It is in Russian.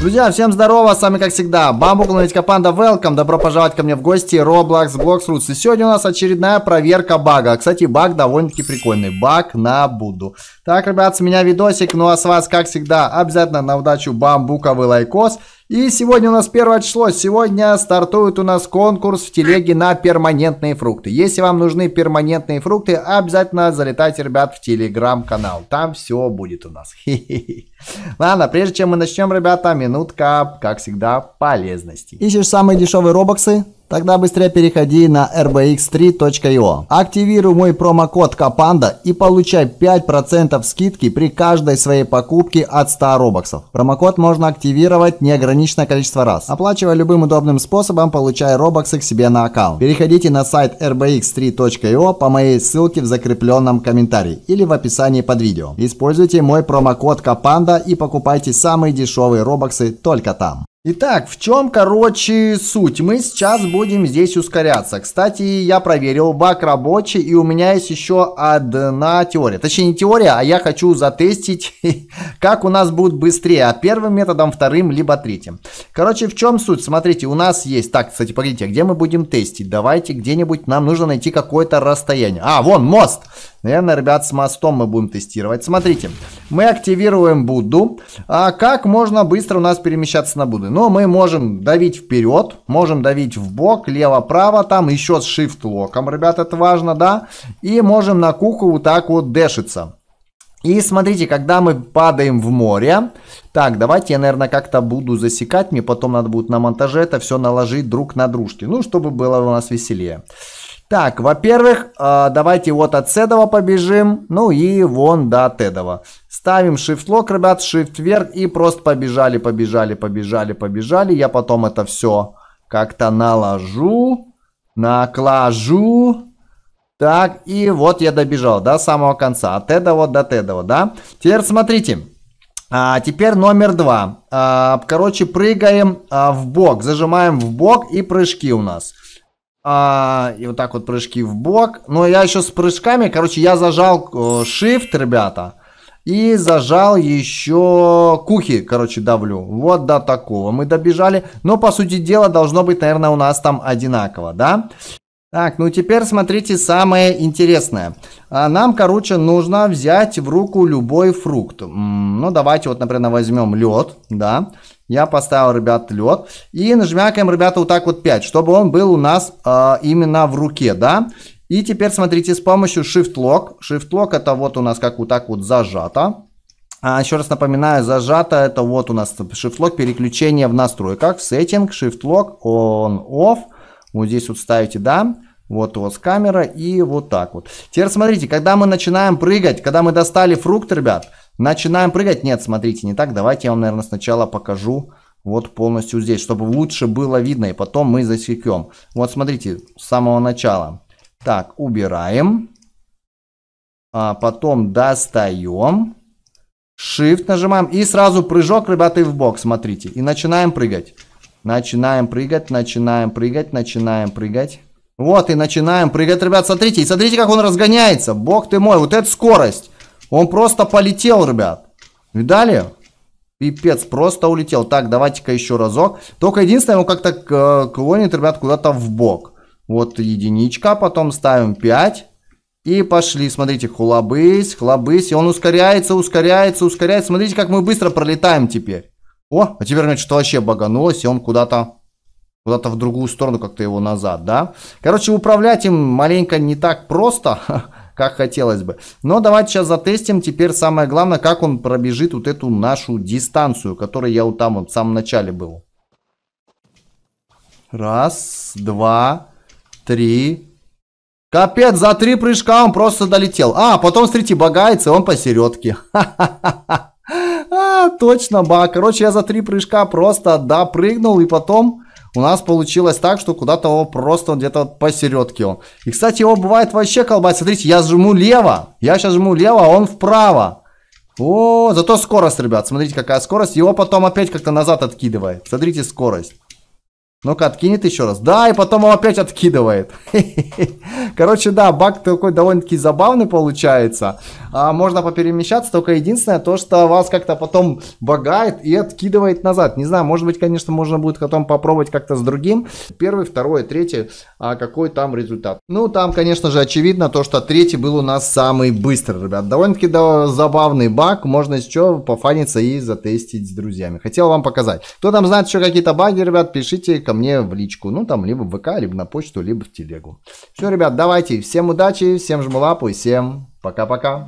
Друзья, всем здорово, с вами как всегда Бамбукл, Новичка Панда, welcome, добро пожаловать ко мне в гости, Roblox, Blox Roots. И сегодня у нас очередная проверка бага. Кстати, баг довольно-таки прикольный, баг на Будду. Так, ребят, с меня видосик, ну а с вас, как всегда, обязательно на удачу бамбуковый лайкос. И сегодня у нас первое число. Сегодня стартует у нас конкурс в телеге на перманентные фрукты. Если вам нужны перманентные фрукты, обязательно залетайте, ребят, в телеграм-канал. Там все будет у нас. Ладно, прежде чем мы начнем, ребята, минутка, как всегда, полезности. Ищешь самые дешевые робоксы? Тогда быстрее переходи на rbx3.io. Активируй мой промокод Капанда и получай 5% скидки при каждой своей покупке от 100 робоксов. Промокод можно активировать неограниченное количество раз. Оплачивая любым удобным способом, получай робоксы к себе на аккаунт. Переходите на сайт rbx3.io по моей ссылке в закрепленном комментарии или в описании под видео. Используйте мой промокод Капанда и покупайте самые дешевые робоксы только там. Итак, в чем, короче, суть? Мы сейчас будем здесь ускоряться. Кстати, я проверил, бак рабочий, и у меня есть еще одна теория. Точнее, не теория, а я хочу затестить, как у нас будут быстрее. А первым методом, вторым, либо третьим. Короче, в чем суть? Смотрите, у нас есть... Так, кстати, погодите, а где мы будем тестить? Давайте где-нибудь нам нужно найти какое-то расстояние. А, вон мост! Наверное, ребят, с мостом мы будем тестировать. Смотрите, мы активируем Будду. А как можно быстро у нас перемещаться на Будды? Ну, мы можем давить вперед, можем давить в бок, лево-право, там еще с shift локом, ребят, это важно, да? И можем на куку вот так вот дешиться. И смотрите, когда мы падаем в море, так, давайте я, наверное, как-то буду засекать, мне потом надо будет на монтаже это все наложить друг на дружке, ну, чтобы было у нас веселее. Так, во-первых, э, давайте вот от Седова побежим. Ну и вон до Тедова. Ставим Shift-Lock, ребят, Shift-вверх. И просто побежали, побежали, побежали, побежали. Я потом это все как-то наложу. Наклажу. Так, и вот я добежал до самого конца. От Тедова до Тедова, да? Теперь смотрите. А, теперь номер два. А, короче, прыгаем а, в бок. Зажимаем в бок и прыжки у нас. А, и вот так вот прыжки в бок. Но я еще с прыжками, короче, я зажал э, Shift, ребята. И зажал еще кухи, короче, давлю. Вот до такого мы добежали. Но, по сути дела, должно быть, наверное, у нас там одинаково, да? Так, ну теперь смотрите самое интересное. А нам, короче, нужно взять в руку любой фрукт. Ну, давайте вот, например, возьмем лед, да. Я поставил, ребят, лед. И нажмякаем, ребята, вот так вот 5, чтобы он был у нас э, именно в руке, да. И теперь смотрите, с помощью Shift Lock. Shift Lock это вот у нас как вот так вот зажато. А еще раз напоминаю, зажато это вот у нас Shift Lock, переключение в настройках, в Setting, Shift Lock, On, Off. Вот здесь вот ставите, да. Вот у вас камера и вот так вот. Теперь смотрите, когда мы начинаем прыгать, когда мы достали фрукт, ребят, Начинаем прыгать? Нет, смотрите, не так. Давайте я вам, наверное, сначала покажу вот полностью здесь, чтобы лучше было видно, и потом мы засекем. Вот смотрите, с самого начала. Так, убираем. А потом достаем. Shift нажимаем и сразу прыжок, ребята, и в бок, смотрите. И начинаем прыгать. Начинаем прыгать, начинаем прыгать, начинаем прыгать. Вот и начинаем прыгать, ребят, смотрите. И смотрите, как он разгоняется. Бог ты мой, вот это скорость. Он просто полетел, ребят. Видали? Пипец, просто улетел. Так, давайте-ка еще разок. Только единственное, его как-то э, клонит, ребят, куда-то в бок. Вот единичка, потом ставим 5. И пошли, смотрите, хлобысь, хлобысь. И он ускоряется, ускоряется, ускоряется. Смотрите, как мы быстро пролетаем теперь. О, а теперь, значит, вообще баганулось, и он куда-то куда-то в другую сторону как-то его назад, да? Короче, управлять им маленько не так просто, как хотелось бы. Но давайте сейчас затестим. Теперь самое главное, как он пробежит вот эту нашу дистанцию, которой я вот там вот в самом начале был. Раз, два, три. Капец, за три прыжка он просто долетел. А, потом, смотрите, багается, он посередке. А, точно, ба. Короче, я за три прыжка просто допрыгнул и потом у нас получилось так, что куда-то его просто где-то вот посередке он. И, кстати, его бывает вообще колбасит. Смотрите, я жму лево. Я сейчас жму лево, а он вправо. О, зато скорость, ребят. Смотрите, какая скорость. Его потом опять как-то назад откидывает. Смотрите, скорость. Ну-ка, откинет еще раз. Да, и потом он опять откидывает. Короче, да, баг такой довольно-таки забавный получается. А можно поперемещаться, только единственное то, что вас как-то потом багает и откидывает назад. Не знаю, может быть, конечно, можно будет потом попробовать как-то с другим. Первый, второй, третий, а какой там результат. Ну, там, конечно же, очевидно то, что третий был у нас самый быстрый, ребят. Довольно-таки забавный баг, можно еще пофаниться и затестить с друзьями. Хотел вам показать. Кто там знает еще какие-то баги, ребят, пишите ко мне в личку. Ну, там, либо в ВК, либо на почту, либо в телегу. Все, ребят, давайте. Всем удачи, всем жму лапу и всем пока-пока.